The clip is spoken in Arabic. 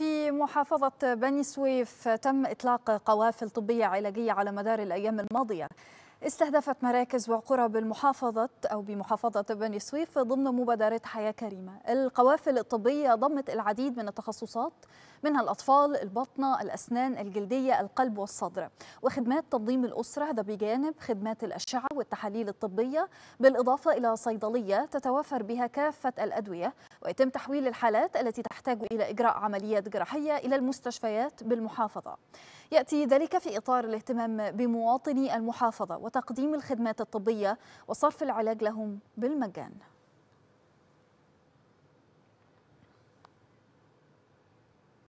في محافظة بني سويف تم إطلاق قوافل طبية علاجية على مدار الأيام الماضية استهدفت مراكز وقرى بالمحافظة أو بمحافظة بني سويف ضمن مبادرة حياة كريمة القوافل الطبية ضمت العديد من التخصصات منها الأطفال، البطنة، الأسنان، الجلدية، القلب والصدر وخدمات تنظيم الأسرة ده بجانب خدمات الأشعة والتحاليل الطبية بالإضافة إلى صيدلية تتوافر بها كافة الأدوية ويتم تحويل الحالات التي تحتاج إلى إجراء عمليات جراحية إلى المستشفيات بالمحافظة يأتي ذلك في إطار الاهتمام بمواطني المحافظة وتقديم الخدمات الطبية وصرف العلاج لهم بالمجان